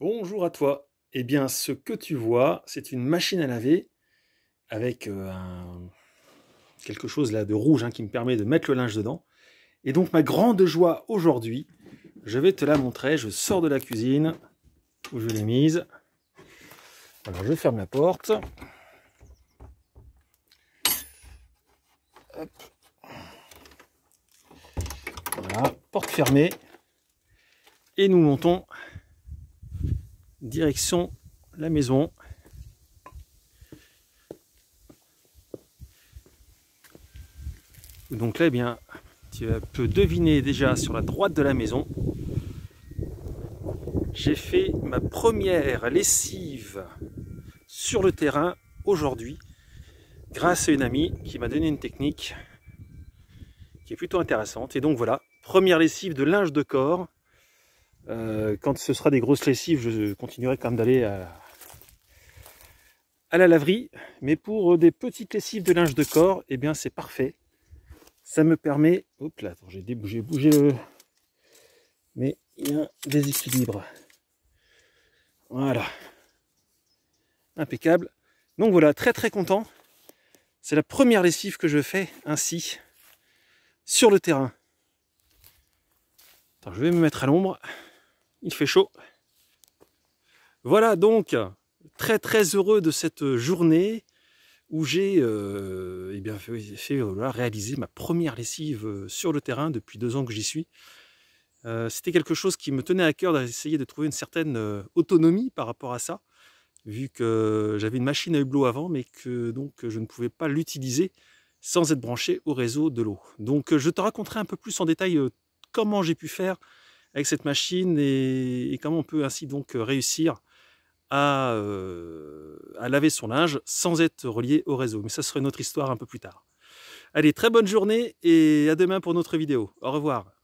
Bonjour à toi. Eh bien, ce que tu vois, c'est une machine à laver avec euh, quelque chose là de rouge hein, qui me permet de mettre le linge dedans. Et donc, ma grande joie aujourd'hui, je vais te la montrer. Je sors de la cuisine où je l'ai mise. Alors, je ferme la porte. Voilà, porte fermée. Et nous montons direction la maison. Donc là, eh bien, tu peux deviner déjà sur la droite de la maison, j'ai fait ma première lessive sur le terrain aujourd'hui grâce à une amie qui m'a donné une technique qui est plutôt intéressante. Et donc voilà, première lessive de linge de corps euh, quand ce sera des grosses lessives, je continuerai quand même d'aller à, la laverie. Mais pour euh, des petites lessives de linge de corps, eh bien c'est parfait. Ça me permet... Hop là, j'ai débougé, bougé le... Mais il y a un déséquilibre. Voilà. Impeccable. Donc voilà, très très content. C'est la première lessive que je fais ainsi sur le terrain. je vais me mettre à l'ombre il fait chaud. Voilà donc, très très heureux de cette journée où j'ai euh, eh bien fait, euh, réaliser ma première lessive euh, sur le terrain depuis deux ans que j'y suis. C'était quelque chose qui me tenait à cœur d'essayer de trouver une certaine autonomie par rapport à ça, vu que j'avais une machine à hublot avant, mais que donc je ne pouvais pas l'utiliser sans être branché au réseau de l'eau. Donc je te raconterai un peu plus en détail comment j'ai pu faire avec cette machine et, comment on peut ainsi donc euh, réussir à, euh, à, laver son linge sans être relié au réseau. Mais ça serait notre histoire un peu plus tard. Allez, très bonne journée et à demain pour notre vidéo. Au revoir.